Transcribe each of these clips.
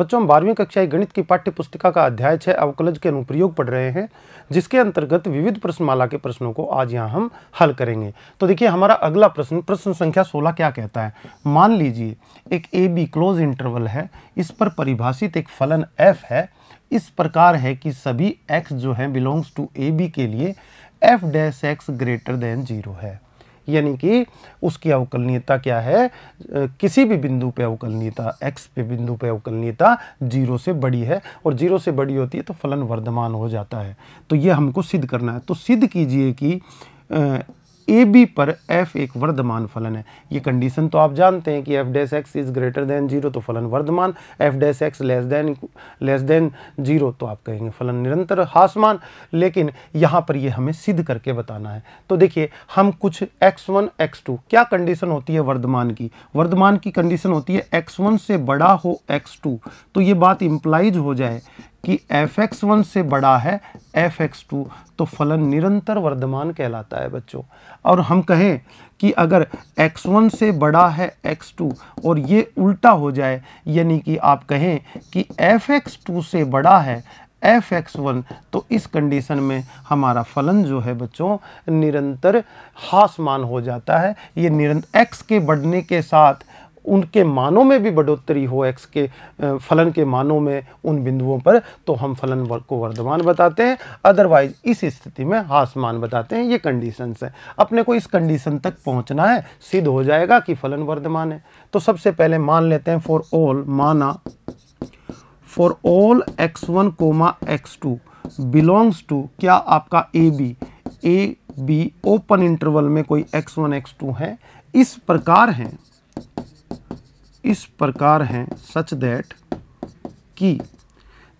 बच्चों हम बारहवीं कक्षाएं गणित की पाठ्य पुस्तिका का अध्याय छः अवकलज के अनुप्रयोग पढ़ रहे हैं जिसके अंतर्गत विविध प्रश्नमाला के प्रश्नों को आज यहाँ हम हल करेंगे तो देखिए हमारा अगला प्रश्न प्रश्न संख्या सोलह क्या कहता है मान लीजिए एक ए बी क्लोज इंटरवल है इस पर परिभाषित एक फलन एफ है इस प्रकार है कि सभी एक्स जो हैं बिलोंग्स टू ए बी के लिए F dash X greater than zero है यानी कि उसकी अवकलनीयता क्या है किसी भी बिंदु पे अवकलनीयता एक्स पे बिंदु पे अवकलनीयता जीरो से बड़ी है और जीरो से बड़ी होती है तो फलन वर्धमान हो जाता है तो ये हमको सिद्ध करना है तो सिद्ध कीजिए कि ए बी पर एफ एक वर्धमान फलन है ये कंडीशन तो आप जानते हैं कि F dash X is greater than zero तो फलन वर्धमान F dash X less than less than zero तो आप कहेंगे फलन निरंतर हासमान लेकिन यहाँ पर ये हमें सिद्ध करके बताना है तो देखिए हम कुछ एक्स वन एक्स टू क्या कंडीशन होती है वर्धमान की वर्धमान की कंडीशन होती है एक्स वन से बड़ा हो एक्स टू तो ये बात इम्प्लाइज हो जाए कि एफ एक्स वन से बड़ा है एफ एक्स टू तो फलन निरंतर वर्धमान कहलाता है बच्चों और हम कहें कि अगर एक्स वन से बड़ा है एक्स टू और ये उल्टा हो जाए यानी कि आप कहें कि एफ एक्स टू से बड़ा है एफ एक्स वन तो इस कंडीशन में हमारा फलन जो है बच्चों निरंतर हासमान हो जाता है ये निरंतर एक्स के बढ़ने के साथ उनके मानों में भी बढ़ोतरी हो एक्स के फलन के मानों में उन बिंदुओं पर तो हम फलन को वर्धमान बताते हैं अदरवाइज इस स्थिति में हासमान बताते हैं ये कंडीशंस हैं अपने को इस कंडीशन तक पहुंचना है सिद्ध हो जाएगा कि फलन वर्धमान है तो सबसे पहले मान लेते हैं फॉर ऑल माना for all X one comma X two belongs to क्या आपका A B A B open interval में कोई एक्स वन एक्स टू है इस प्रकार हैं इस प्रकार हैं सच दैट कि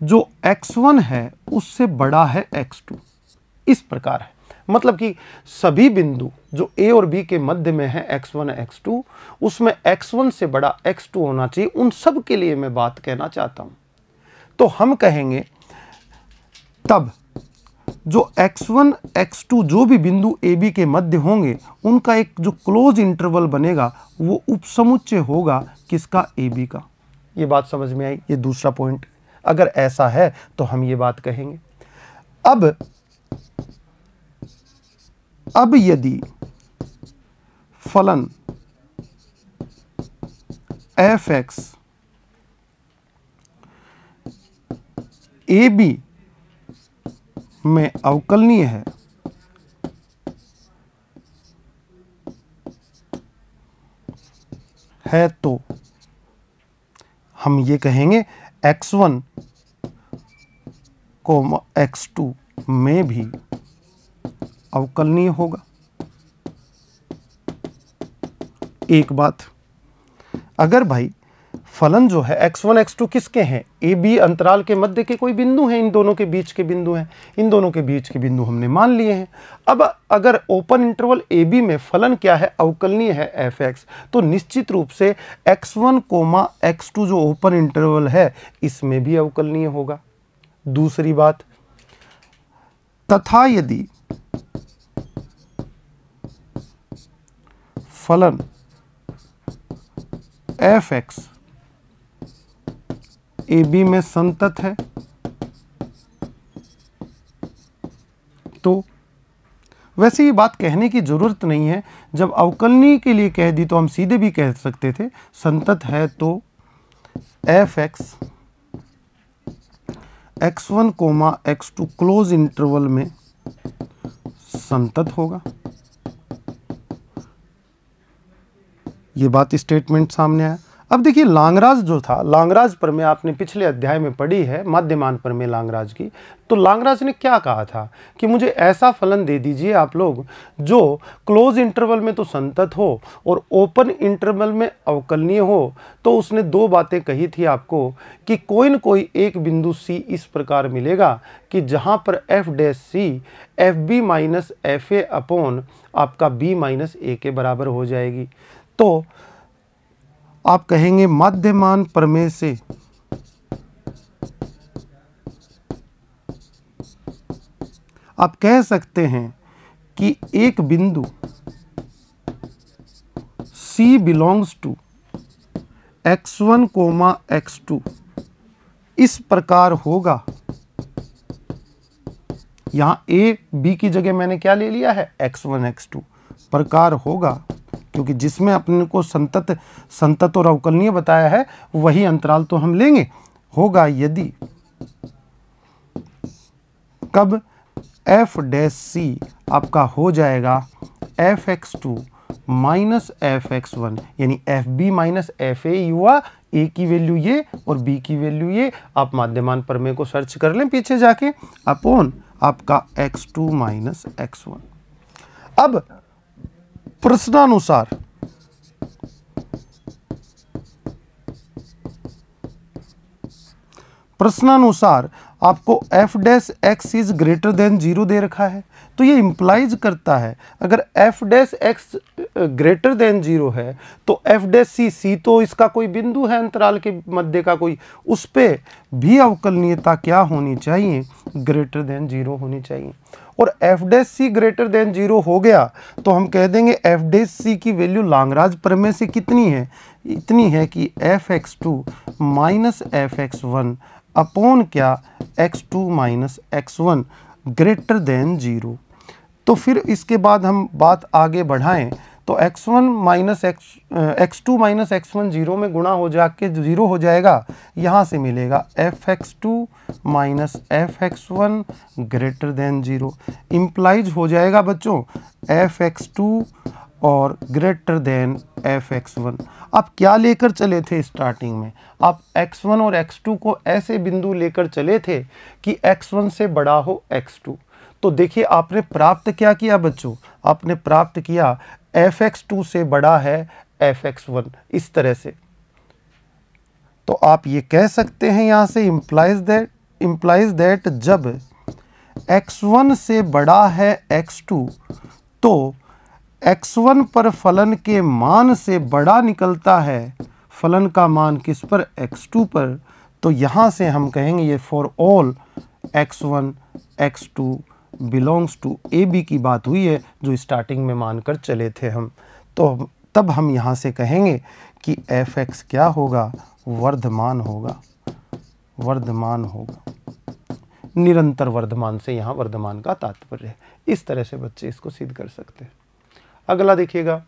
जो x1 है उससे बड़ा है x2 इस प्रकार है मतलब कि सभी बिंदु जो a और b के मध्य में है x1 x2 उसमें x1 से बड़ा x2 होना चाहिए उन सब के लिए मैं बात कहना चाहता हूं तो हम कहेंगे तब जो x1, x2 जो भी बिंदु ए बी के मध्य होंगे उनका एक जो क्लोज इंटरवल बनेगा वो उपसमुच्चय होगा किसका ए बी का ये बात समझ में आई ये दूसरा पॉइंट अगर ऐसा है तो हम ये बात कहेंगे अब अब यदि फलन एफ एक्स ए बी में अवकलनीय है है तो हम ये कहेंगे x1 को x2 में भी अवकलनीय होगा एक बात अगर भाई फलन जो है एक्स वन एक्स टू किसके हैं ए बी अंतराल के मध्य के कोई बिंदु हैं इन दोनों के बीच के बिंदु हैं इन दोनों के बीच के बिंदु हमने मान लिए हैं अब अगर ओपन इंटरवल ए बी में फलन क्या है अवकलनीय है एफ एक्स तो निश्चित रूप से X one comma X two जो ओपन इंटरवल है इसमें भी अवकलनीय होगा दूसरी बात तथा यदि फलन एफ एक्स ए बी में संतत है तो वैसे ये बात कहने की ज़रूरत नहीं है जब अवकलनी के लिए कह दी तो हम सीधे भी कह सकते थे संतत है तो F X X one comma X two close interval में संतत होगा ये बात स्टेटमेंट सामने आया अब देखिए लांगराज जो था लांगराज पर में आपने पिछले अध्याय में पढ़ी है माध्यमान पर में लांगराज की तो लांगराज ने क्या कहा था कि मुझे ऐसा फलन दे दीजिए आप लोग जो क्लोज इंटरवल में तो संतत हो और ओपन इंटरवल में अवकलनीय हो तो उसने दो बातें कही थी आपको कि कोई न कोई एक बिंदु सी इस प्रकार मिलेगा कि जहाँ पर F dash C F B minus F A upon आपका बी माइनस ए के बराबर हो जाएगी तो आप कहेंगे माध्यमान प्रमेय से आप कह सकते हैं कि एक बिंदु C belongs to X one comma X two इस प्रकार होगा यहां ए बी की जगह मैंने क्या ले लिया है एक्स वन एक्स टू प्रकार होगा क्योंकि जिसमें अपने को संतत संतत और अवकलनीय बताया है वही अंतराल तो हम लेंगे होगा यदि कब एफ डैश सी आपका हो जाएगा F X two minus F X one यानी F B minus F A युवा ए की वैल्यू ये और बी की वैल्यू ये आप माध्यमान प्रमेय को सर्च कर लें पीछे जाके अपोन आपका X two minus X one अब प्रश्नानुसार प्रश्नानुसार आपको F dash X is greater than zero दे रखा है तो ये इम्प्लाइज करता है अगर F dash X greater than zero है तो एफ डैश सी सी तो इसका कोई बिंदु है अंतराल के मध्य का कोई उस पर भी अवकलनीयता क्या होनी चाहिए ग्रेटर देन जीरो होनी चाहिए और F dash C greater than zero हो गया तो हम कह देंगे एफ डे सी की वैल्यू लांगराज प्रमे से कितनी है इतनी है कि F X two minus F X one upon क्या X two minus X one greater than zero तो फिर इसके बाद हम बात आगे बढ़ाएं तो x1 one minus X X two minus X one zero में गुणा हो जाके ज़ीरो हो जाएगा यहाँ से मिलेगा F X two minus F X one greater than zero implies हो जाएगा बच्चों एफ एक्स टू और greater than F X one आप क्या लेकर चले थे स्टार्टिंग में आप एक्स वन और एक्स टू को ऐसे बिंदु लेकर चले थे कि एक्स वन से बड़ा हो एक्स टू तो देखिए आपने प्राप्त क्या किया बच्चों आपने प्राप्त किया एफ एक्स टू से बड़ा है एफ एक्स वन इस तरह से तो आप ये कह सकते हैं यहाँ से इम्प्लाइज दैट इम्प्लाइज दैट जब एक्स वन से बड़ा है एक्स टू तो एक्स वन पर फलन के मान से बड़ा निकलता है फलन का मान किस पर एक्स टू पर तो यहाँ से हम कहेंगे ये for all X one X two belongs to A B की बात हुई है जो स्टार्टिंग में मानकर चले थे हम तो तब हम यहाँ से कहेंगे कि एफ एक्स क्या होगा वर्धमान होगा वर्धमान होगा निरंतर वर्धमान से यहाँ वर्धमान का तात्पर्य है इस तरह से बच्चे इसको सिद्ध कर सकते हैं अगला देखिएगा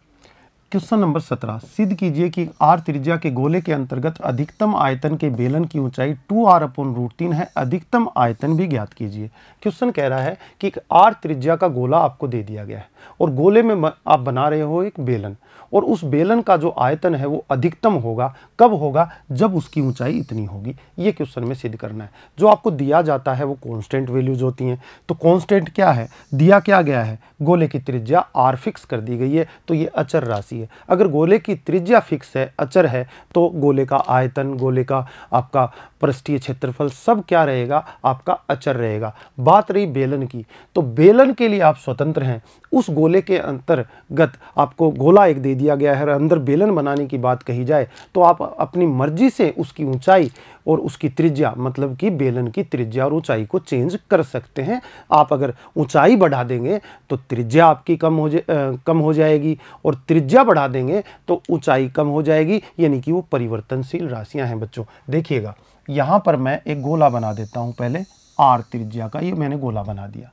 क्वेश्चन नंबर सत्रह सिद्ध कीजिए कि आर त्रिज्या के गोले के अंतर्गत अधिकतम आयतन के बेलन की ऊंचाई टू आर अपॉन रूट तीन है अधिकतम आयतन भी ज्ञात कीजिए क्वेश्चन कह रहा है कि एक आर त्रिज्या का गोला आपको दे दिया गया है और गोले में आप बना रहे हो एक बेलन और उस बेलन का जो आयतन है वो अधिकतम होगा कब होगा जब उसकी ऊंचाई इतनी होगी ये क्वेश्चन में सिद्ध करना है जो आपको दिया जाता है वो कांस्टेंट वैल्यूज होती हैं तो कांस्टेंट क्या है दिया क्या गया है गोले की त्रिज्या आर फिक्स कर दी गई है तो ये अचर राशि है अगर गोले की त्रिज्या फिक्स है अचर है तो गोले का आयतन गोले का आपका पृष्ठीय क्षेत्रफल सब क्या रहेगा आपका अचर रहेगा बात रही बेलन की तो बेलन के लिए आप स्वतंत्र हैं उस गोले के अंतर्गत आपको गोला एक दे दिया गया है और अंदर बेलन बनाने की बात कही जाए तो आप अपनी मर्जी से उसकी ऊंचाई और उसकी त्रिज्या मतलब कि बेलन की त्रिज्या और ऊंचाई को चेंज कर सकते हैं आप अगर ऊंचाई बढ़ा देंगे तो त्रिज्या आपकी कम हो जा कम हो जाएगी और त्रिज्या बढ़ा देंगे तो ऊंचाई कम हो जाएगी यानी कि वो परिवर्तनशील राशियां हैं बच्चों देखिएगा यहाँ पर मैं एक गोला बना देता हूँ पहले आर त्रिज्या का ये मैंने गोला बना दिया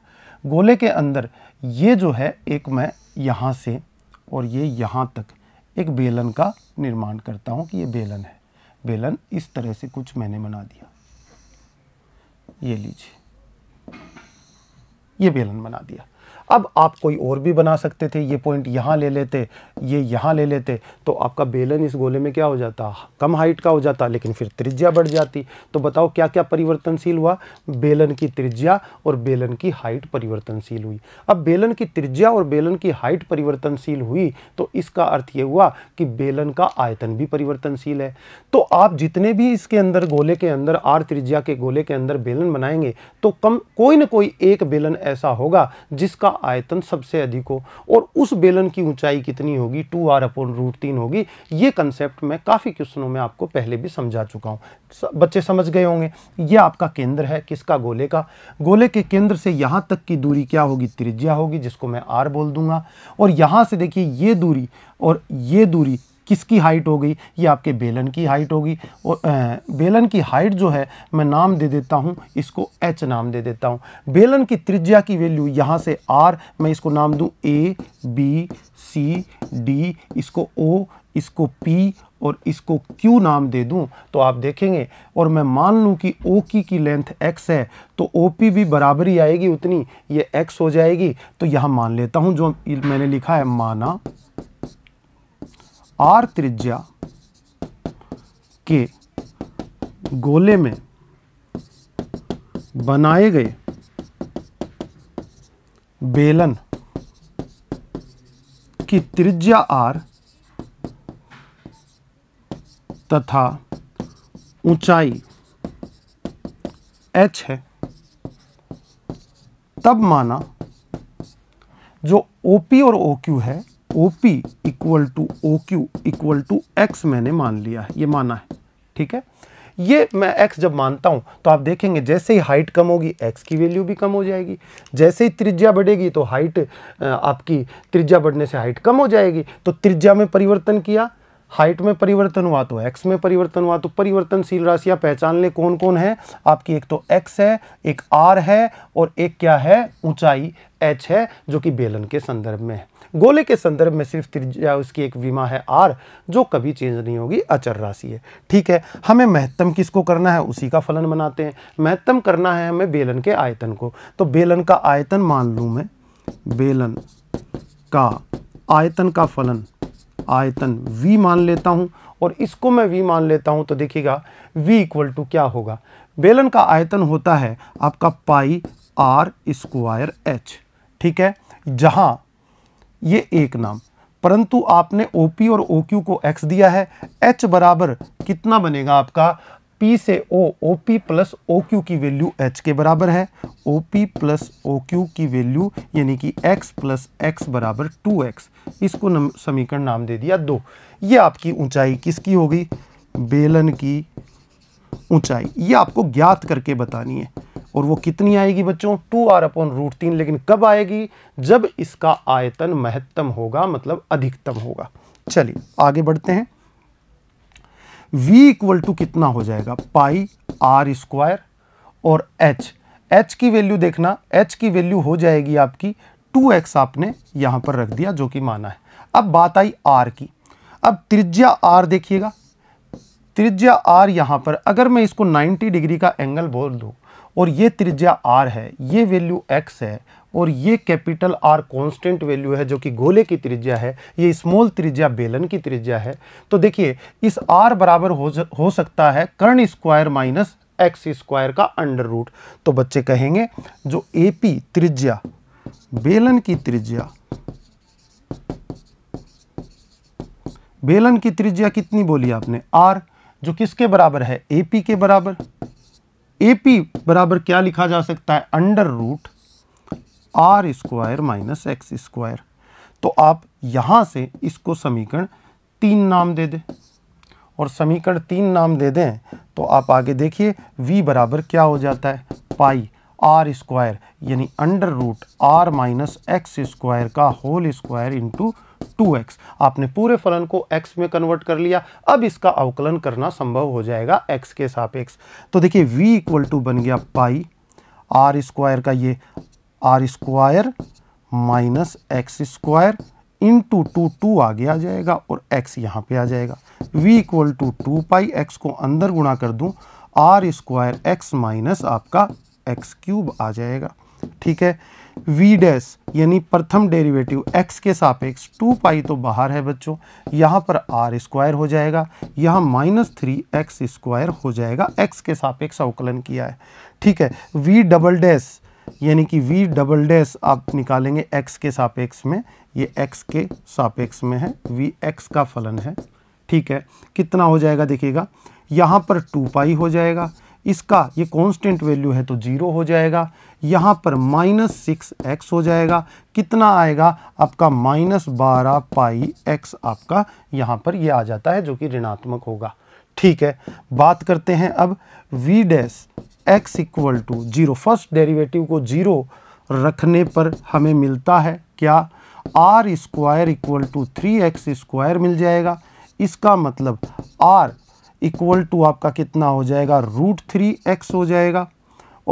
गोले के अंदर ये जो है एक मैं यहाँ से और ये यहाँ तक एक बेलन का निर्माण करता हूँ कि ये बेलन है बेलन इस तरह से कुछ मैंने बना दिया ये लीजिए ये बेलन बना दिया अब आप कोई और भी बना सकते थे ये पॉइंट यहाँ ले लेते ये यहाँ ले लेते तो आपका बेलन इस गोले में क्या हो जाता कम हाइट का हो जाता लेकिन फिर त्रिज्या बढ़ जाती तो बताओ क्या क्या परिवर्तनशील हुआ बेलन की त्रिज्या और बेलन की हाइट परिवर्तनशील हुई अब बेलन की त्रिज्या और बेलन की हाइट परिवर्तनशील हुई तो इसका अर्थ ये हुआ कि बेलन का आयतन भी परिवर्तनशील है तो आप जितने भी इसके अंदर गोले के अंदर आर त्रिज्या के गोले के अंदर बेलन बनाएंगे तो कम कोई ना कोई एक बेलन ऐसा होगा जिसका आयतन सबसे अधिक हो और उस बेलन की ऊंचाई कितनी होगी टू आर अपॉन रूट तीन होगी ये कंसेप्ट मैं काफ़ी क्वेश्चनों में आपको पहले भी समझा चुका हूँ बच्चे समझ गए होंगे ये आपका केंद्र है किसका गोले का गोले के केंद्र से यहाँ तक की दूरी क्या होगी त्रिज्या होगी जिसको मैं आर बोल दूंगा और यहाँ से देखिए ये दूरी और ये दूरी किसकी हाइट हो गई ये आपके बेलन की हाइट होगी और बेलन की हाइट जो है मैं नाम दे देता हूँ इसको एच नाम दे देता हूँ बेलन की त्रिज्या की वैल्यू यहाँ से आर मैं इसको नाम दूँ ए बी सी डी इसको ओ इसको पी और इसको क्यू नाम दे दूँ तो आप देखेंगे और मैं मान लूँ कि ओ की की लेंथ एक्स है तो ओ पी भी बराबरी आएगी उतनी ये एक्स हो जाएगी तो यहाँ मान लेता हूँ जो मैंने लिखा है माना आर त्रिज्या के गोले में बनाए गए बेलन की त्रिज्या आर तथा ऊंचाई एच है तब माना जो ओ पी और ओ क्यू है O P equal to O Q equal to X मैंने मान लिया है ये माना है ठीक है ये मैं x जब मानता हूँ तो आप देखेंगे जैसे ही हाइट कम होगी x की वैल्यू भी कम हो जाएगी जैसे ही त्रिज्या बढ़ेगी तो हाइट आपकी त्रिज्या बढ़ने से हाइट कम हो जाएगी तो त्रिज्या में परिवर्तन किया हाइट में परिवर्तन हुआ तो एक्स में परिवर्तन हुआ तो परिवर्तनशील राशियाँ पहचान लें कौन कौन है आपकी एक तो एक्स है एक आर है और एक क्या है ऊंचाई एच है जो कि बेलन के संदर्भ में है गोले के संदर्भ में सिर्फ त्रिज्या उसकी एक विमा है आर जो कभी चेंज नहीं होगी अचर राशि है ठीक है हमें महत्तम किसको करना है उसी का फलन बनाते हैं महत्तम करना है हमें बेलन के आयतन को तो बेलन का आयतन मान लूँ मैं बेलन का आयतन का फलन आयतन v मान लेता हूँ और इसको मैं v मान लेता हूँ तो देखिएगा v इक्वल टू क्या होगा बेलन का आयतन होता है आपका पाई आर स्क्वायर एच ठीक है जहाँ ये एक नाम परंतु आपने ओ पी और ओ क्यू को एक्स दिया है एच बराबर कितना बनेगा आपका पी से O O P plus O Q की वैल्यू एच के बराबर है O P plus O Q की वैल्यू यानी कि एक्स प्लस एक्स बराबर टू एक्स इसको समीकरण नाम दे दिया दो ये आपकी ऊंचाई किसकी होगी बेलन की ऊंचाई ये आपको ज्ञात करके बतानी है और वो कितनी आएगी बच्चों टू आर अपॉन रूट तीन लेकिन कब आएगी जब इसका आयतन महत्तम होगा मतलब अधिकतम होगा चलिए आगे बढ़ते हैं v इक्वल टू कितना हो जाएगा पाई आर स्क्वायर और h h की वैल्यू देखना h की वैल्यू हो जाएगी आपकी 2x आपने यहां पर रख दिया जो कि माना है अब बात आई r की अब त्रिज्या r देखिएगा त्रिज्या r यहां पर अगर मैं इसको 90 डिग्री का एंगल बोल दूं और ये त्रिज्या आर है ये वैल्यू एक्स है और ये कैपिटल आर कांस्टेंट वैल्यू है जो कि गोले की त्रिज्या है ये स्मॉल त्रिज्या बेलन की त्रिज्या है तो देखिए इस आर बराबर हो हो सकता है कर्ण स्क्वायर माइनस एक्स स्क्वायर का अंडर रूट तो बच्चे कहेंगे जो ए पी त्रिज्या बेलन की त्रिज्या बेलन की त्रिज्या कितनी बोली आपने आर जो किसके बराबर है ए के बराबर ए पी बराबर क्या लिखा जा सकता है under root R square minus X square तो आप यहाँ से इसको समीकरण तीन नाम दे दें और समीकरण तीन नाम दे दें तो आप आगे देखिए v बराबर क्या हो जाता है पाई आर स्क्वायर यानी under root R minus X square का whole square into two X आपने पूरे फलन को x में कन्वर्ट कर लिया अब इसका अवकलन करना संभव हो जाएगा x के सापेक्ष तो देखिए v इक्वल टू बन गया पाई आर स्क्वायर का ये R square minus X square into two two आगे आ जाएगा और x यहाँ पे आ जाएगा v equal to two pi X को अंदर गुणा कर दूँ आर स्क्वायर एक्स माइनस आपका एक्स क्यूब आ जाएगा ठीक है वी डैस यानी प्रथम डेरिवेटिव x के सापेक्ष टू पाई तो बाहर है बच्चों यहाँ पर आर स्क्वायर हो जाएगा यहाँ माइनस थ्री एक्स स्क्वायर हो जाएगा x के सापेक्ष अवकलन किया है ठीक है v डबल डैस यानी कि v डबल डैस आप निकालेंगे x के सापेक्ष में ये x के सापेक्ष में है v x का फलन है ठीक है कितना हो जाएगा देखिएगा यहाँ पर टू पाई हो जाएगा इसका ये कांस्टेंट वैल्यू है तो ज़ीरो हो जाएगा यहाँ पर माइनस सिक्स एक्स हो जाएगा कितना आएगा आपका माइनस बारह पाई एक्स आपका यहाँ पर ये आ जाता है जो कि ऋणात्मक होगा ठीक है बात करते हैं अब V dash X equal to zero first derivative को जीरो रखने पर हमें मिलता है क्या R square equal to three X square मिल जाएगा इसका मतलब आर इक्वल टू आपका कितना हो जाएगा रूट थ्री एक्स हो जाएगा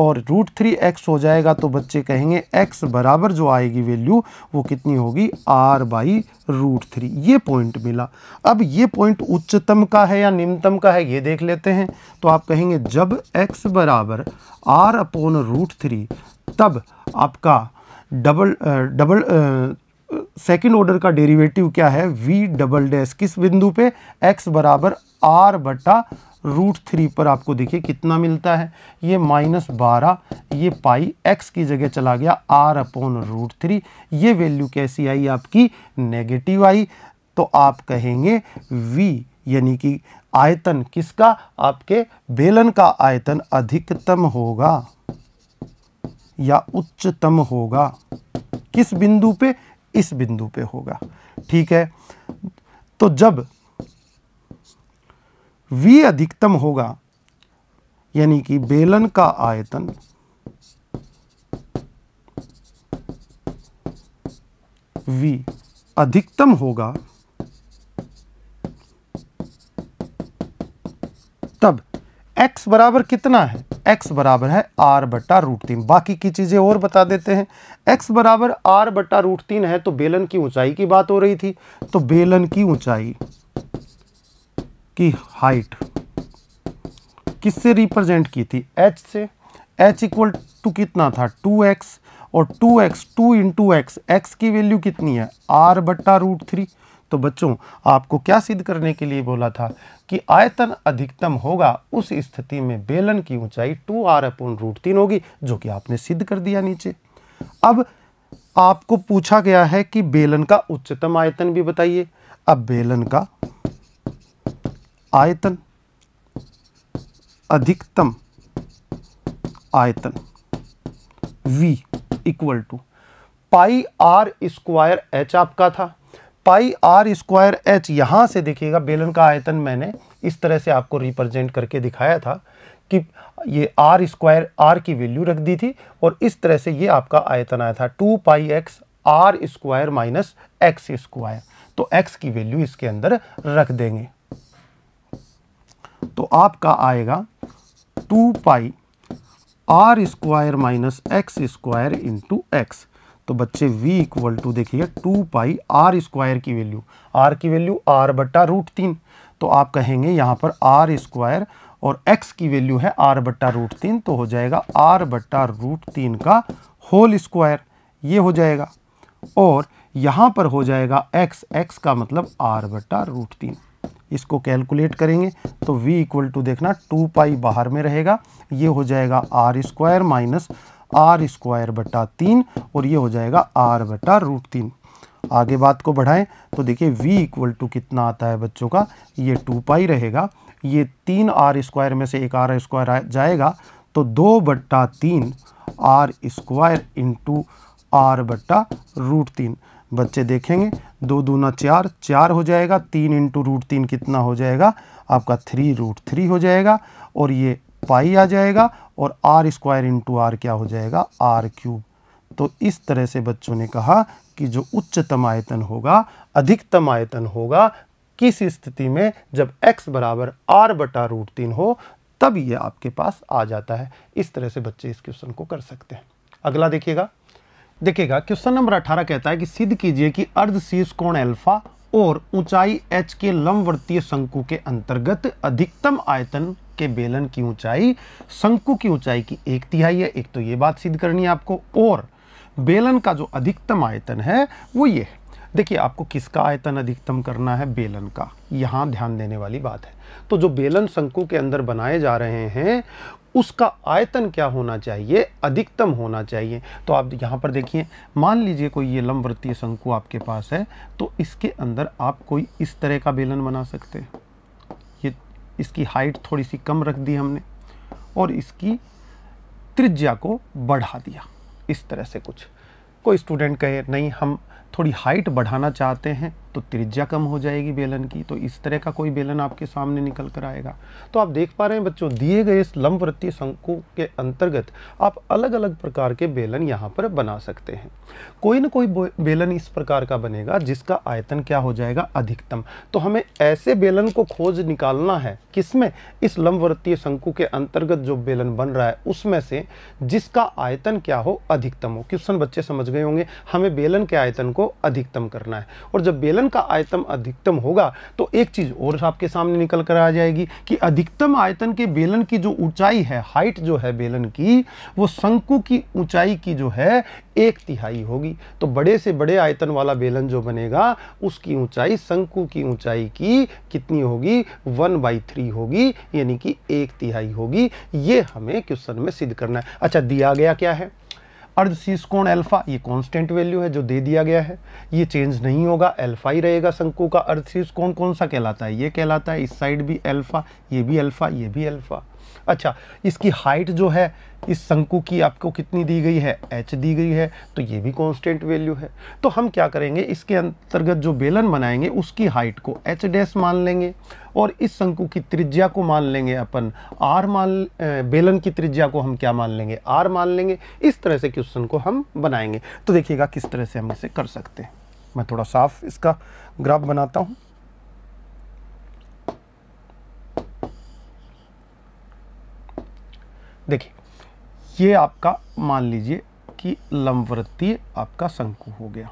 और रूट थ्री एक्स हो जाएगा तो बच्चे कहेंगे एक्स बराबर जो आएगी वैल्यू वो कितनी होगी आर बाई रूट थ्री ये पॉइंट मिला अब ये पॉइंट उच्चतम का है या निम्नतम का है ये देख लेते हैं तो आप कहेंगे जब एक्स बराबर आर अपोन रूट थ्री तब आपका डबल डबल सेकेंड ऑर्डर का डेरिवेटिव क्या है वी डबल डैश किस बिंदु पे एक्स बराबर आर बटा रूट थ्री पर आपको देखिए कितना मिलता है ये माइनस बारह ये पाई एक्स की जगह चला गया आर अपॉन रूट थ्री ये वैल्यू कैसी आई आपकी नेगेटिव आई तो आप कहेंगे वी यानी कि आयतन किसका आपके बेलन का आयतन अधिकतम होगा या उच्चतम होगा किस बिंदु पे इस बिंदु पे होगा ठीक है तो जब v अधिकतम होगा यानी कि बेलन का आयतन v अधिकतम होगा x बराबर कितना है x बराबर है r बटा रूट तीन बाकी की चीज़ें और बता देते हैं x बराबर r बटा रूट तीन है तो बेलन की ऊंचाई की बात हो रही थी तो बेलन की ऊंचाई की हाइट किससे रिप्रेजेंट की थी h से h इक्वल टू कितना था 2x और 2x 2 इंटू एक्स एक्स की वैल्यू कितनी है r बट्टा रूट थ्री तो बच्चों आपको क्या सिद्ध करने के लिए बोला था कि आयतन अधिकतम होगा उस स्थिति में बेलन की ऊंचाई टू आर अपॉन रूट तीन होगी जो कि आपने सिद्ध कर दिया नीचे अब आपको पूछा गया है कि बेलन का उच्चतम आयतन भी बताइए अब बेलन का आयतन अधिकतम आयतन v equal to pi R square H आपका था पाई आर स्क्वायर एच यहाँ से देखिएगा बेलन का आयतन मैंने इस तरह से आपको रिप्रेजेंट करके दिखाया था कि ये आर स्क्वायर आर की वैल्यू रख दी थी और इस तरह से ये आपका आयतन आया था two pi X R square minus X square तो एक्स की वैल्यू इसके अंदर रख देंगे तो आपका आएगा two pi R square minus X square into X तो बच्चे v इक्वल टू देखिए टू पाई आर स्क्वायर की वैल्यू r की वैल्यू r बट्टा रूट तीन तो आप कहेंगे यहाँ पर r स्क्वायर और x की वैल्यू है r बट्टा रूट तीन तो हो जाएगा r बट्टा रूट तीन का होल स्क्वायर ये हो जाएगा और यहाँ पर हो जाएगा x x का मतलब r बट्टा रूट तीन इसको कैलकुलेट करेंगे तो v इक्वल टू देखना टू पाई बाहर में रहेगा ये हो जाएगा R square minus R square बटा तीन और ये हो जाएगा आर बटा रूट तीन आगे बात को बढ़ाएं तो देखिए v इक्वल टू कितना आता है बच्चों का ये टू पाई रहेगा ये तीन आर स्क्वायर में से एक आर स्क्वायर जाएगा तो दो बट्टा तीन आर स्क्वायर इंटू आर बट्टा रूट तीन बच्चे देखेंगे दो दूना चार चार हो जाएगा तीन इंटू रूट तीन कितना हो जाएगा आपका थ्री रूट थ्री हो जाएगा और ये पाई आ जाएगा और आर स्क्वायर इंटू आर क्या हो जाएगा आर क्यूब तो इस तरह से बच्चों ने कहा कि जो उच्चतम आयतन होगा अधिकतम आयतन होगा किस स्थिति में जब x बराबर आर बटा रूट तीन हो तब ये आपके पास आ जाता है इस तरह से बच्चे इस क्वेश्चन को कर सकते हैं अगला देखिएगा देखिएगा क्वेश्चन नंबर अठारह कहता है कि सिद्ध कीजिए कि अर्ध शीर्ष कोण अल्फा और ऊंचाई h के लंबवर्तीय शंकु के अंतर्गत अधिकतम आयतन के बेलन की ऊंचाई शंकु की ऊंचाई की एक तिहाई है एक तो ये बात सिद्ध करनी है आपको और बेलन का जो अधिकतम आयतन है वो ये है देखिए आपको किसका आयतन अधिकतम करना है बेलन का यहाँ ध्यान देने वाली बात है तो जो बेलन शंकु के अंदर बनाए जा रहे हैं उसका आयतन क्या होना चाहिए अधिकतम होना चाहिए तो आप यहाँ पर देखिए मान लीजिए कोई ये लंबवृत्तीय शंकु आपके पास है तो इसके अंदर आप कोई इस तरह का बेलन बना सकते हैं इसकी हाइट थोड़ी सी कम रख दी हमने और इसकी त्रिज्या को बढ़ा दिया इस तरह से कुछ कोई स्टूडेंट कहे नहीं हम थोड़ी हाइट बढ़ाना चाहते हैं तो त्रिज्या कम हो जाएगी बेलन की तो इस तरह का कोई बेलन आपके सामने निकल कर आएगा तो आप देख पा रहे हैं बच्चों दिए गए इस लंबवृत्तीय शंकु के अंतर्गत आप अलग अलग प्रकार के बेलन यहाँ पर बना सकते हैं कोई ना कोई बेलन इस प्रकार का बनेगा जिसका आयतन क्या हो जाएगा अधिकतम तो हमें ऐसे बेलन को खोज निकालना है किसमें इस लंबवृत्तीय शंकु के अंतर्गत जो बेलन बन रहा है उसमें से जिसका आयतन क्या हो अधिकतम हो क्वेश्चन बच्चे समझ गए होंगे हमें बेलन के आयतन को अधिकतम करना है और जब बेलन का आयतन अधिकतम होगा तो एक चीज़ और आपके सामने निकल कर आ जाएगी कि अधिकतम आयतन के बेलन की जो ऊंचाई है हाइट जो है बेलन की वो शंकु की ऊंचाई की जो है एक तिहाई होगी तो बड़े से बड़े आयतन वाला बेलन जो बनेगा उसकी ऊंचाई शंकु की ऊंचाई की कितनी होगी वन बाई थ्री होगी यानी कि एक तिहाई होगी ये हमें क्वेश्चन में सिद्ध करना है अच्छा दिया गया क्या है अर्ध शीश कोण अल्फा ये कांस्टेंट वैल्यू है जो दे दिया गया है ये चेंज नहीं होगा अल्फा ही रहेगा शंकु का अर्ध शीश कोण कौन सा कहलाता है ये कहलाता है इस साइड भी अल्फा ये भी अल्फा ये भी अल्फा अच्छा इसकी हाइट जो है इस शंकु की आपको कितनी दी गई है एच दी गई है तो ये भी कांस्टेंट वैल्यू है तो हम क्या करेंगे इसके अंतर्गत जो बेलन बनाएंगे उसकी हाइट को एच डैस मान लेंगे और इस शंकु की त्रिज्या को मान लेंगे अपन आर मान बेलन की त्रिज्या को हम क्या मान लेंगे आर मान लेंगे इस तरह से क्वेश्चन को हम बनाएंगे तो देखिएगा किस तरह से हम इसे कर सकते हैं मैं थोड़ा साफ इसका ग्राफ बनाता हूँ देखिए ये आपका मान लीजिए कि लंबवृत्तीय आपका शंकु हो गया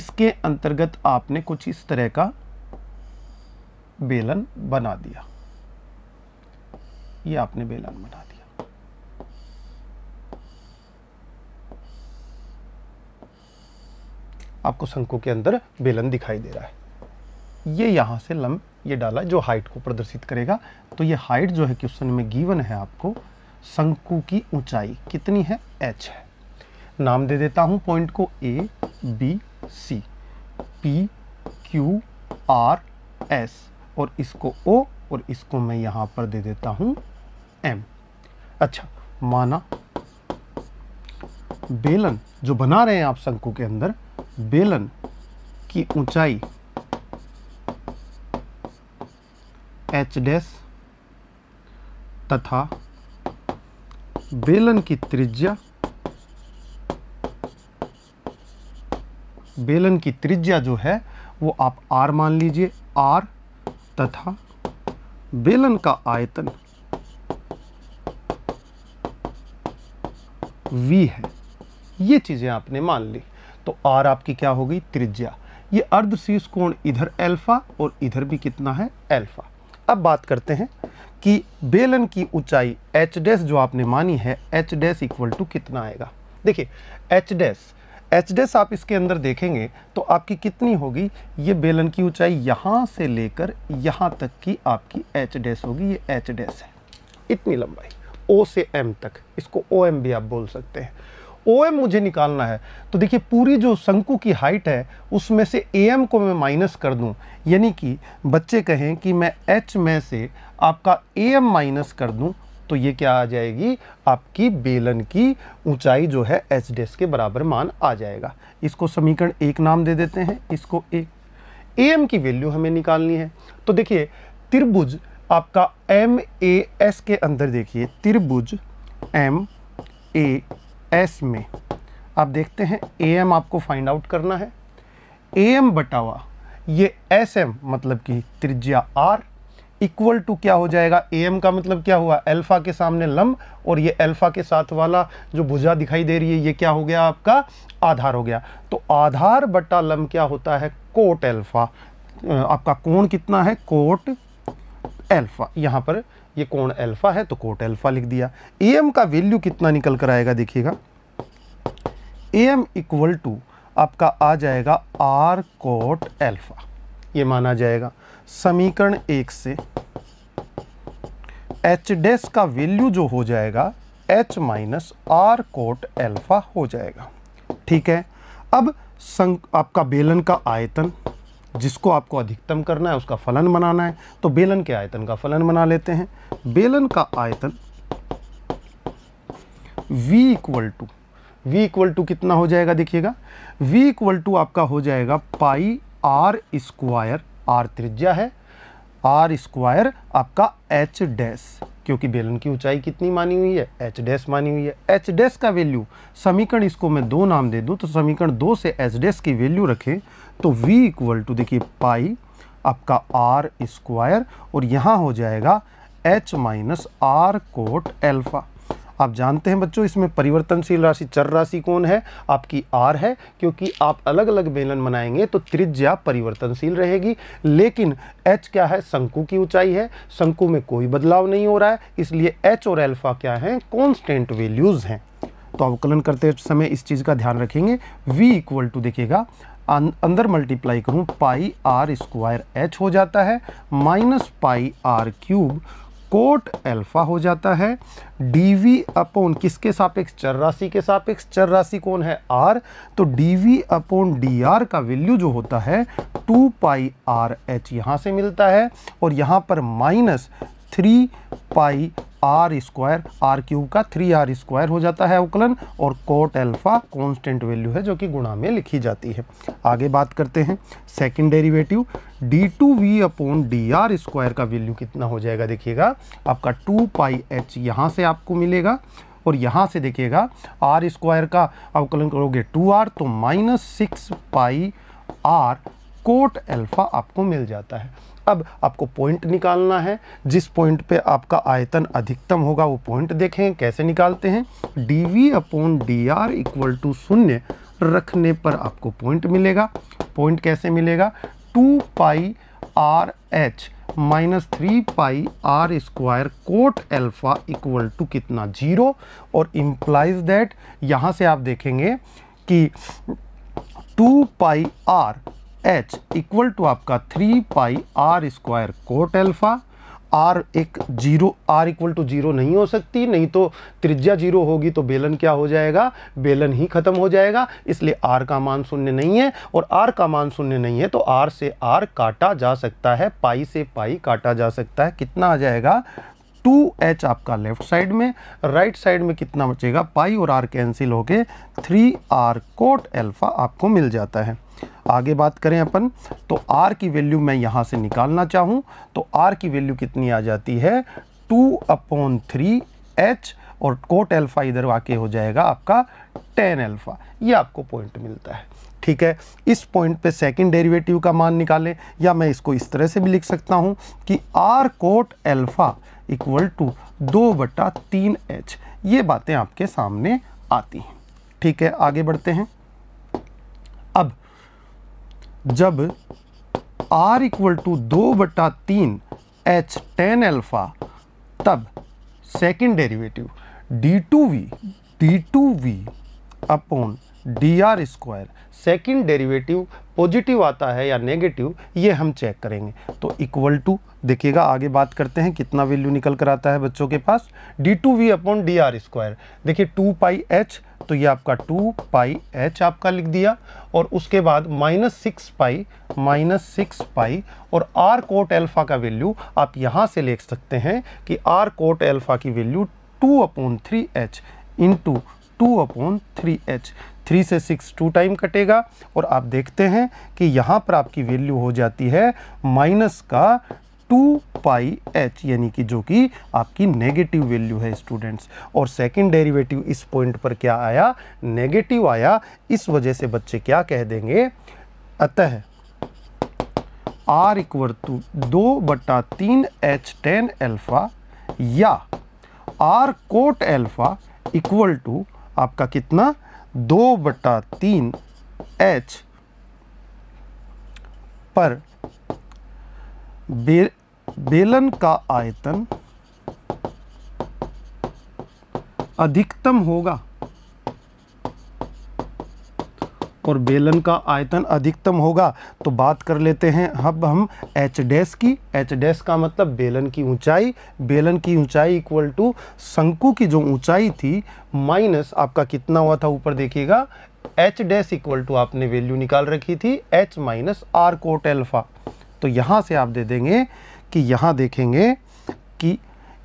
इसके अंतर्गत आपने कुछ इस तरह का बेलन बना दिया ये आपने बेलन बना दिया आपको शंकु के अंदर बेलन दिखाई दे रहा है ये यहाँ से लम्ब ये डाला जो हाइट को प्रदर्शित करेगा तो ये हाइट जो है क्वेश्चन में गिवन है आपको शंकु की ऊंचाई कितनी है एच है नाम दे देता हूँ पॉइंट को A B C P Q R S और इसको ओ और इसको मैं यहाँ पर दे देता हूँ एम अच्छा माना बेलन जो बना रहे हैं आप शंकु के अंदर बेलन की ऊंचाई एच डैश तथा बेलन की त्रिज्या बेलन की त्रिज्या जो है वो आप आर मान लीजिए आर तथा बेलन का आयतन वी है ये चीज़ें आपने मान ली तो आर आपकी क्या हो गई त्रिज्या ये अर्ध शीर्ष कोण इधर अल्फा और इधर भी कितना है अल्फा अब बात करते हैं कि बेलन की ऊंचाई एच डैस जो आपने मानी है एच डैस इक्वल टू कितना आएगा देखिए एच डैस एच डैस आप इसके अंदर देखेंगे तो आपकी कितनी होगी ये बेलन की ऊंचाई यहाँ से लेकर यहाँ तक की आपकी एच डैस होगी ये एच डैस है इतनी लंबाई ओ से एम तक इसको ओ एम भी आप बोल सकते हैं ओ एम मुझे निकालना है तो देखिए पूरी जो शंकु की हाइट है उसमें से ए एम को मैं माइनस कर दूं यानी कि बच्चे कहें कि मैं एच में से आपका ए एम माइनस कर दूं तो ये क्या आ जाएगी आपकी बेलन की ऊंचाई जो है एच डेस के बराबर मान आ जाएगा इसको समीकरण एक नाम दे देते हैं इसको एक ए एम की वैल्यू हमें निकालनी है तो देखिए त्रिभुज आपका एम ए एस के अंदर देखिए त्रिभुज एम ए एस में आप देखते हैं ए एम आपको फाइंड आउट करना है ए एम बटावा ये एस एम मतलब कि त्रिज्या आर इक्वल टू क्या हो जाएगा ए एम का मतलब क्या हुआ अल्फ़ा के सामने लम्ब और ये अल्फ़ा के साथ वाला जो भुजा दिखाई दे रही है ये क्या हो गया आपका आधार हो गया तो आधार बटा लम क्या होता है कोट अल्फ़ा आपका कोण कितना है कोट अल्फ़ा यहाँ पर ये कोण अल्फा है तो कोट अल्फा लिख दिया ए एम का वैल्यू कितना निकल कर आएगा देखिएगा ए एम इक्वल टू आपका आ जाएगा आर कोट अल्फा ये माना जाएगा समीकरण एक से एच डेस का वैल्यू जो हो जाएगा H minus R cot alpha हो जाएगा ठीक है अब आपका बेलन का आयतन जिसको आपको अधिकतम करना है उसका फलन बनाना है तो बेलन के आयतन का फलन बना लेते हैं बेलन का आयतन v equal to v equal to कितना हो जाएगा देखिएगा v इक्वल टू आपका हो जाएगा पाई r स्क्वायर r त्रिज्या है r स्क्वायर आपका h डैस क्योंकि बेलन की ऊंचाई कितनी मानी हुई है एच डैस मानी हुई है एच डैस का वैल्यू समीकरण इसको मैं दो नाम दे दूं तो समीकरण दो से एच डैस की वैल्यू रखें तो v इक्वल टू देखिए पाई आपका r स्क्वायर और यहाँ हो जाएगा H minus R cot alpha आप जानते हैं बच्चों इसमें परिवर्तनशील राशि चर राशि कौन है आपकी r है क्योंकि आप अलग अलग बेलन बनाएंगे तो त्रिज्या परिवर्तनशील रहेगी लेकिन एच क्या है शंकु की ऊंचाई है शंकु में कोई बदलाव नहीं हो रहा है इसलिए एच और एल्फा क्या हैं कॉन्स्टेंट वैल्यूज़ हैं तो अवकलन करते समय इस चीज़ का ध्यान रखेंगे v इक्वल टू देखिएगा अं, अंदर मल्टीप्लाई करूँ पाई आर स्क्वायर एच हो जाता है minus pi R cube cot alpha हो जाता है डी वी अपोन किसके सापेक्ष चर राशि के सापेक्ष चर राशि कौन है आर तो D V upon D R का वैल्यू जो होता है टू पाई आर एच यहाँ से मिलता है और यहाँ पर minus three pi R square R cube का थ्री आर स्क्वायर हो जाता है अवकलन और कोट अल्फा कांस्टेंट वैल्यू है जो कि गुणा में लिखी जाती है आगे बात करते हैं second derivative D two V upon D R square का वैल्यू कितना हो जाएगा देखिएगा आपका टू पाई एच यहाँ से आपको मिलेगा और यहाँ से देखिएगा आर स्क्वायर का अवकलन करोगे टू आर तो minus six pi R cot alpha आपको मिल जाता है अब आपको पॉइंट निकालना है जिस पॉइंट पे आपका आयतन अधिकतम होगा वो पॉइंट देखें कैसे निकालते हैं D V upon D R equal to शून्य रखने पर आपको पॉइंट मिलेगा पॉइंट कैसे मिलेगा two pi R H minus three pi R square cot alpha equal to कितना जीरो और इम्प्लाइज दैट यहाँ से आप देखेंगे कि two pi R H equal to आपका three pi R square cot alpha R एक zero R equal to zero नहीं हो सकती नहीं तो त्रिज्या जीरो होगी तो बेलन क्या हो जाएगा बेलन ही ख़त्म हो जाएगा इसलिए आर का मान शून्य नहीं है और आर का मान शून्य नहीं है तो आर से आर काटा जा सकता है पाई से पाई काटा जा सकता है कितना आ जाएगा टू एच आपका लेफ्ट साइड में राइट साइड में कितना बचेगा पाई और आर कैंसिल होके थ्री आर कोट एल्फ़ा आपको मिल जाता है आगे बात करें अपन तो आर की वैल्यू मैं यहाँ से निकालना चाहूँ तो आर की वैल्यू कितनी आ जाती है टू अपॉन थ्री एच और कोट एल्फ़ा इधर वाके हो जाएगा आपका टेन एल्फ़ा ये आपको पॉइंट मिलता है ठीक है इस पॉइंट पे सेकंड डेरिवेटिव का मान निकालें या मैं इसको इस तरह से भी लिख सकता हूँ कि R cot alpha equal to दो बटा तीन एच ये बातें आपके सामने आती हैं ठीक है आगे बढ़ते हैं जब आर इक्वल टू दो बटा तीन एच टेन एल्फ़ा तब second derivative D two V D two V upon D R square second derivative positive आता है या नेगेटिव ये हम चेक करेंगे तो इक्वल टू देखिएगा आगे बात करते हैं कितना वैल्यू निकल कर आता है बच्चों के पास D two V upon D R square देखिए टू पाई एच तो ये आपका टू पाई एच आपका लिख दिया और उसके बाद minus six pi minus six pi और आर कोट एल्फ़ा का वैल्यू आप यहाँ से लिख सकते हैं कि आर कोट एल्फ़ा की value two upon three H into two upon three H three से सिक्स टू टाइम कटेगा और आप देखते हैं कि यहाँ पर आपकी वैल्यू हो जाती है माइनस का टू पाई एच यानी कि जो कि आपकी नेगेटिव वैल्यू है स्टूडेंट्स और सेकंड डेरिवेटिव इस पॉइंट पर क्या आया नेगेटिव आया इस वजह से बच्चे क्या कह देंगे अतः आर इक्वल टू दो बटा तीन एच टेन एल्फ़ा या R cot alpha equal to आपका कितना दो बटा तीन एच पर बेलन का आयतन अधिकतम होगा और बेलन का आयतन अधिकतम होगा तो बात कर लेते हैं अब हम एच डैस की एच डैस का मतलब बेलन की ऊंचाई बेलन की ऊंचाई इक्वल टू शंकु की जो ऊंचाई थी माइनस आपका कितना हुआ था ऊपर देखिएगा एच डैस इक्वल टू आपने वैल्यू निकाल रखी थी H minus R cot alpha तो यहां से आप दे देंगे कि यहाँ देखेंगे कि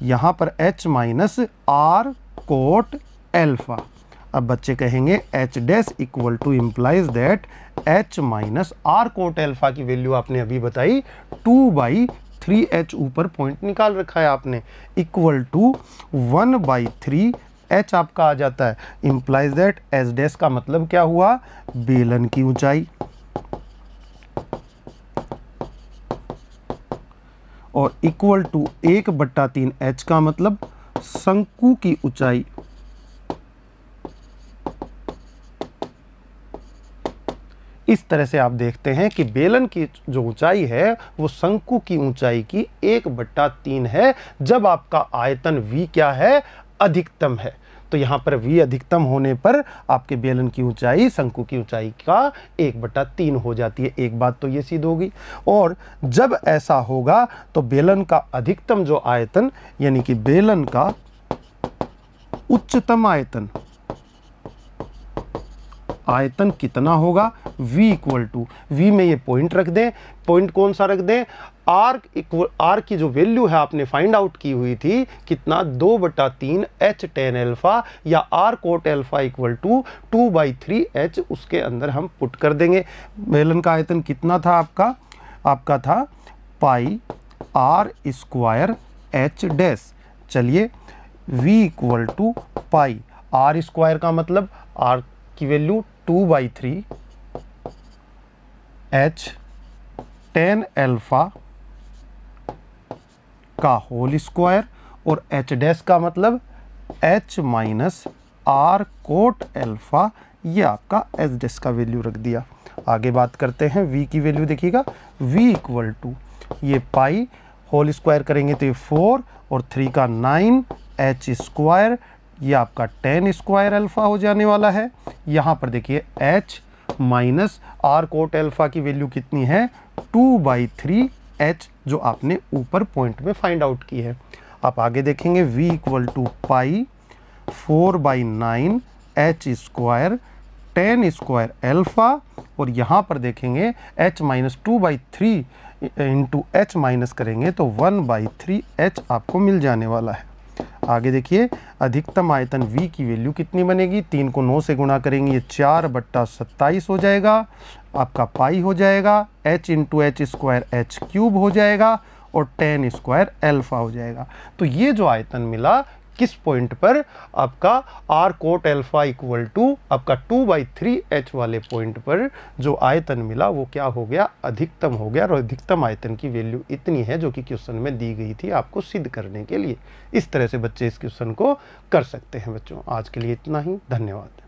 यहाँ पर H minus R cot alpha अब बच्चे कहेंगे H dash equal to implies that H minus R cot alpha की वैल्यू आपने अभी बताई टू बाई थ्री एच ऊपर पॉइंट निकाल रखा है आपने equal to one by three H आपका आ जाता है इम्प्लाइज दैट एच डैस का मतलब क्या हुआ बेलन की ऊंचाई और इक्वल टू एक बट्टा तीन एच का मतलब शंकु की ऊंचाई इस तरह से आप देखते हैं कि बेलन की जो ऊंचाई है वो शंकु की ऊंचाई की एक बट्टा तीन है जब आपका आयतन v क्या है अधिकतम है तो यहाँ पर वी अधिकतम होने पर आपके बेलन की ऊंचाई शंकु की ऊंचाई का एक बटा तीन हो जाती है एक बात तो ये सीध होगी और जब ऐसा होगा तो बेलन का अधिकतम जो आयतन यानी कि बेलन का उच्चतम आयतन आयतन कितना होगा v इक्वल टू v में ये पॉइंट रख दें पॉइंट कौन सा रख दें आर आर की जो वैल्यू है आपने फाइंड आउट की हुई थी कितना दो बटा तीन एच टेन एल्फ़ा या R cot alpha equal to two by three H उसके अंदर हम पुट कर देंगे बेलन का आयतन कितना था आपका आपका था pi R square H dash चलिए V equal to pi R square का मतलब आर की value two by three H tan alpha का होल स्क्वायर और एच डैश का मतलब H minus R cot alpha ये आपका एच डैश का वैल्यू रख दिया आगे बात करते हैं वी की वैल्यू देखिएगा वी इक्वल टू ये पाई होल स्क्वायर करेंगे तो ये फोर और थ्री का नाइन एच स्क्वायर ये आपका टेन स्क्वायर अल्फ़ा हो जाने वाला है यहाँ पर देखिए H minus R cot alpha की वैल्यू कितनी है टू बाई थ्री एच जो आपने ऊपर पॉइंट में फाइंड आउट की है आप आगे देखेंगे v equal to pi four by nine H square tan square alpha और यहाँ पर देखेंगे h minus two by three into H minus करेंगे तो वन बाई थ्री एच आपको मिल जाने वाला है आगे देखिए अधिकतम आयतन V की वैल्यू कितनी बनेगी तीन को नौ से गुणा करेंगे ये चार बट्टा सत्ताईस हो जाएगा आपका पाई हो जाएगा h into H square H cube हो जाएगा और टेन स्क्वायर एल्फ़ा हो जाएगा तो ये जो आयतन मिला किस पॉइंट पर आपका R cot alpha equal to आपका टू बाई थ्री एच वाले पॉइंट पर जो आयतन मिला वो क्या हो गया अधिकतम हो गया और अधिकतम आयतन की वैल्यू इतनी है जो कि क्वेश्चन में दी गई थी आपको सिद्ध करने के लिए इस तरह से बच्चे इस क्वेश्चन को कर सकते हैं बच्चों आज के लिए इतना ही धन्यवाद